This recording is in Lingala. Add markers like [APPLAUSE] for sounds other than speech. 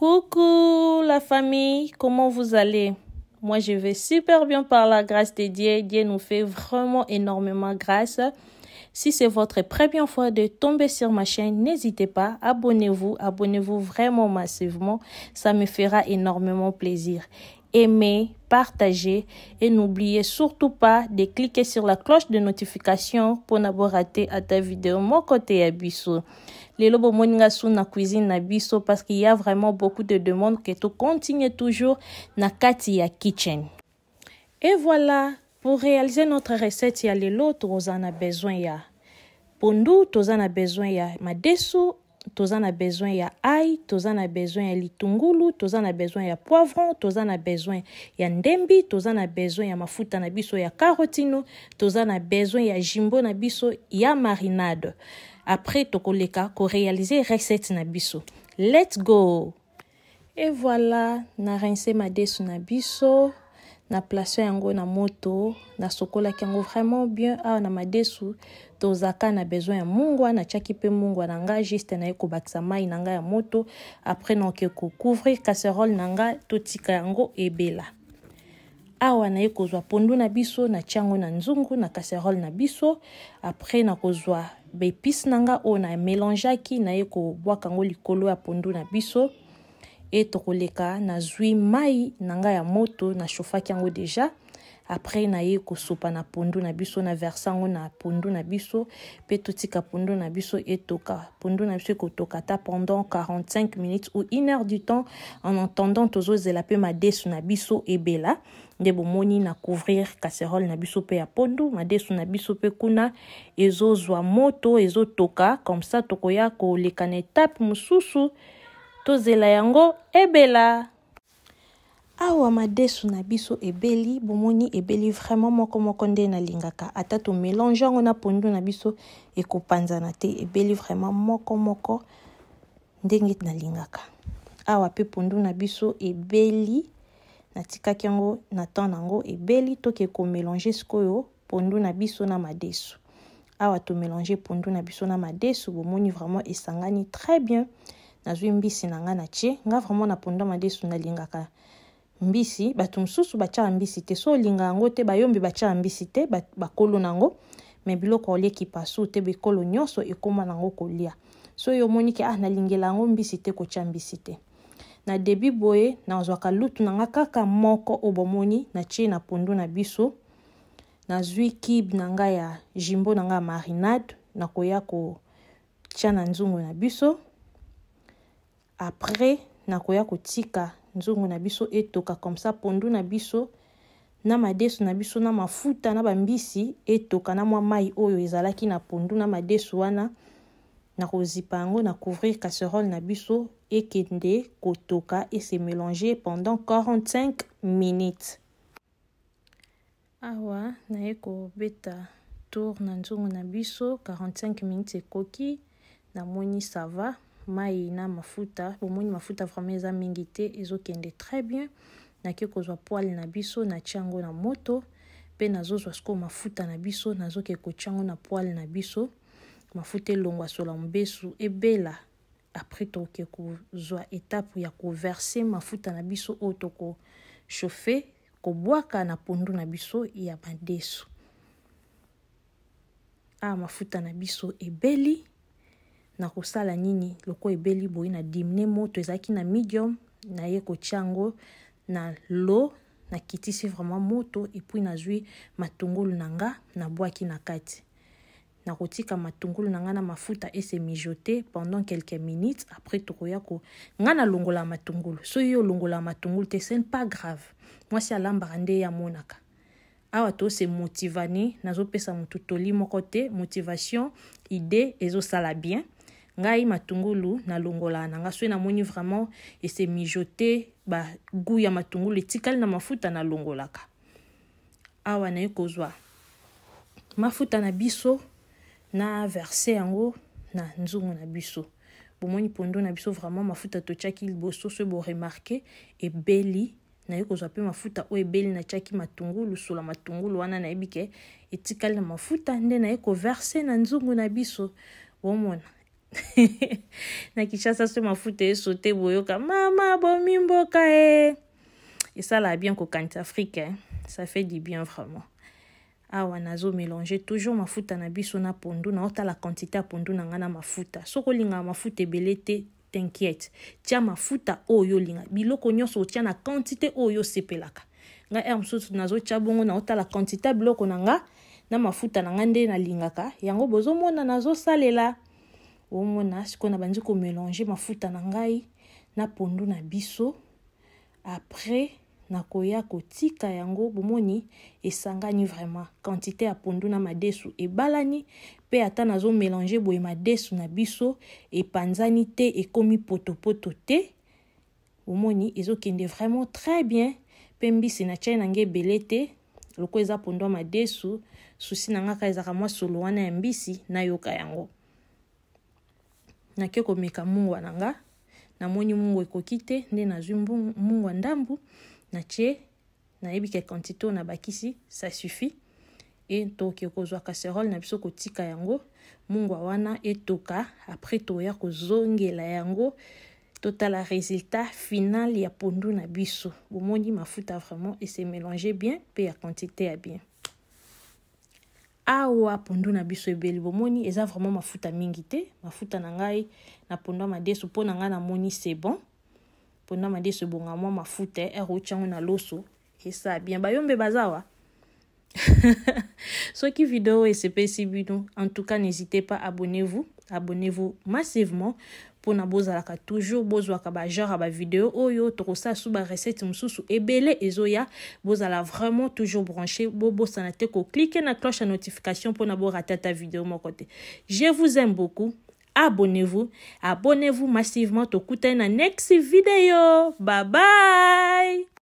Coucou la famille, comment vous allez Moi je vais super bien par la grâce de Dieu. Dieu nous fait vraiment énormément grâce. Si c'est votre première fois de tomber sur ma chaîne, n'hésitez pas, abonnez-vous, abonnez-vous vraiment massivement. Ça me fera énormément plaisir aimer, partager et n'oubliez surtout pas de cliquer sur la cloche de notification pour pas rater à ta vidéo mon côté le Les lobos sou na cuisine Bissou parce qu'il y a vraiment beaucoup de demandes que tout continue toujours na Katia Kitchen. Et voilà, pour réaliser notre recette, il y a les lots, on a besoin, il y a pondu, on a besoin, il ma Tozan a besoin ya ai Tozan besoin ya litungulu Tozan na besoin ya poivron Tozan a besoin ya ndembi Tozan a besoin ya mafuta na biso ya carotino, Tozan na besoin ya jimbo na biso ya marinade après tokoleka korealize recette na biso let's go Et voilà na rinse ma na biso na place yango na moto nasokolaki yango vraiment bien awa na madesu tozaka na besoin ya mungwa natiaki mpe mungwa na ngai juste naye kobakisa mai na ngai ya moto après naoke kocouvrir casserole na ngai totika yango ebela awa naye kozwa pondu na biso natia yango na nzungu na casserole na biso après nakozwa baepise na ngai oyo namelangeaki naye kobwaka yango likolo ya pondu na biso e tokoleka nazwi mai na ngai ya moto nashofaki yango deja apres naye kosopa na pondu na biso na verse yango na pondu na biso mpe totika pondu na biso etoka pondu na biso ekotoka ata pendant 45 minutes ou 1 heure du temps en entendant tozozela mpe madesu na biso ebela nde bomoni na couvrir casserole na biso mpe ya pondu madesu na biso mpe kuna ezozwa moto ezotoka comme ça tokoya koleka na etape mosusu tozela yango ebela awa madesu na biso ebeli bomoni ebeli vraiment mokomoko nde nalingaka ata tomélange yango na pondu na biso ekopanzana te ebeli vraiment mokomoko ndenge nalingaka awa mpe pondu na biso ebeli natikaki yango na temps nango ebeli toke komélange sikoyo pondu na biso na madesu awa tomélange pondu na biso na madesu bomoni vraiment esangani très bien nazwi mbisi na nga na tie nga vraimen na ponda madesu nalingaka mbisi bato mosusu batiaka mbisi te so olinga yango te bayombi batiaka mbisi te bakolo ba nango me biloko olie kipasu te bikolo nyonso ekóma nango kolia so oyo omoni ke ah nalingela yango mbisi te kotia mbisi te na debi boye nazwaka lutu na nga kaka moko oyo bomoni natie na pondu na biso nazwi kibe na ngai ya jimbo na ngai ya marinade nakoya kotia na nzungu na biso apres nakoya kotika nzongo na biso etoka komsa pondu na biso na madesu na biso na mafuta na bambisi etoka na mwa mai oyo ezalaki na pondu na madesu wana na kozipa yango na couvrir casserole na biso ekende kotoka ese mélange pendant 45 minutes awa naye kobeta tour na nzongo na biso 45 minutes ekoki namoni sava mai na mafuta bomoni mafuta vraimen eza mingi te ezokende très bien nake kozwa poile na biso natia yango na moto mpe nazozwa sikoyo mafuta na biso nazoke kotia yango na poile na biso mafuta elongwa sola mobesu ebela apres tokoke kozwa etape ya koverse mafuta na biso oyo tokoshofe kobwaka na pondu na biso ya madesu a ah, mafuta na biso ebeli na kosala nini loko ebeli boye na dimine moto ezalaki na medium naye kotia yango na lo nakitisi vraiment moto epui nazwi matungulu na nga nabwaki na kati nakotika matungulu na nga na mafuta ese mijote pendant quelques minutes après tokoya ko nga nalongola matungulu so yo olongola matungulu te ce pas grave mwasi alambaka nde ye amonaka awa tose motivane nazopesa motu toli moko te motivation idée ezosala bien ngai matungulu nalongola nanga so e namoni vraiment ese mijote bagu ya matungulu etikali na mafuta nalongolaka awa naye kozwa mafuta na biso na verse yango na nzungu na biso bomoni pondo na biso vraiment mafuta totiaki liboso so e boremarke ebeli naye kozwa mpe mafuta oyo ebeli natiaki matungulu sola matungulu wana nayebi ke etikali na mafuta nde naye koverse na nzungu na biso bomona [LAUGHS] na kinshasa so mafuta esote boyoka mama bomi mboka e esalaka bien kokanisa afrike eh? ça fait du bien vraiment awa nazomélange toujours mafuta na biso na pondu naotala quantité ya pondu na ngai na mafuta soki olingaka mafuta ebele te tinquiète tia mafuta oyo olinga biloko nyonso otia na quantité oyo osepelaka ngai r mosusu nazotia bongo naotala quantité ya biloko na nga na mafuta na ngai nde nalingaka yango bozomona nazosalela omona sikoyo na bandi komélange mafuta na ngai na pondu na biso après nakoya kotika yango bomoni esangani vraiment quantité ya pondu na madesu ebalani mpe ata nazomélange boye madesu na biso epanzani te ekomi potopoto te omoni ezokende vraiment très bien mpe mbisi na tiai nange ebele te loko eza pondu ya madesu susi na nga kaka ezaka mwa solo wana ya mbisi nayoka yango nake komeka mungwa na nga namoni mungwa ekoki te nde nazwi mungwa ndambu natie nayebika quantité oyo nabakisi ça suffit etoke kozwa casserole na biso kotika yango mungwa wana etoka après toya kozongela yango totala résultat final ya pondu na biso bomoni mafuta vraiment ese mélange bien pe ya quantité ya bien awa pondu na biso ebeli bomoni eza vraiment mafuta mingi te mafuta na ngai na pondu ya madeso mpo na ngai namoni c'est bon pondu ya madeso ebonga mwa mafuta ere otyango na loso esala bien bayombe baza awa [LAUGHS] soki video oyo esepesi bino en tout cas n'hésitez pas abonnez-vous abonnez-vous massivement mpona bozalaka toujours bozwaka bagenre ya bavideo oyo sa souba barecette mosusu ebele ezoya bozala vraiment toujours branché bobosana te koklike na cloche ya notification mpona borata ta video moko te je vous aime beaucoup abonnez-vous abonnez-vous massivement tokutani na next vidéo bye bye